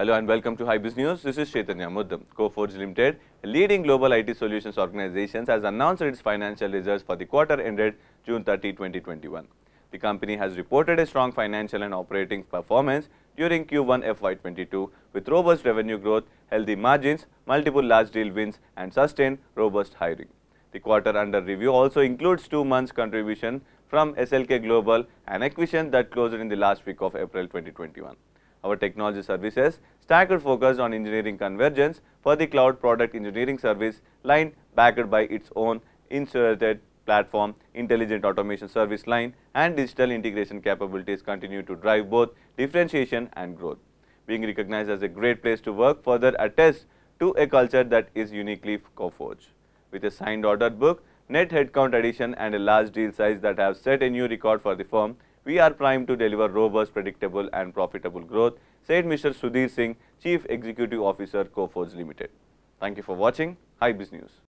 Hello and welcome to Business News. This is Chaitanya Muddam. Coforge Limited, a leading global IT solutions organization, has announced its financial results for the quarter ended June 30, 2021. The company has reported a strong financial and operating performance during Q1 FY22 with robust revenue growth, healthy margins, multiple large deal wins and sustained robust hiring. The quarter under review also includes two months contribution from SLK Global, an acquisition that closed in the last week of April 2021 our technology services stacker focused on engineering convergence for the cloud product engineering service line backed by its own insulated platform, intelligent automation service line and digital integration capabilities continue to drive both differentiation and growth. Being recognized as a great place to work further attests to a culture that is uniquely co co-forged. With a signed order book, net headcount addition and a large deal size that have set a new record for the firm, we are primed to deliver robust, predictable and profitable growth, said Mr. Sudhir Singh, Chief Executive Officer, Coforge Limited. Thank you for watching. Hi Biz News.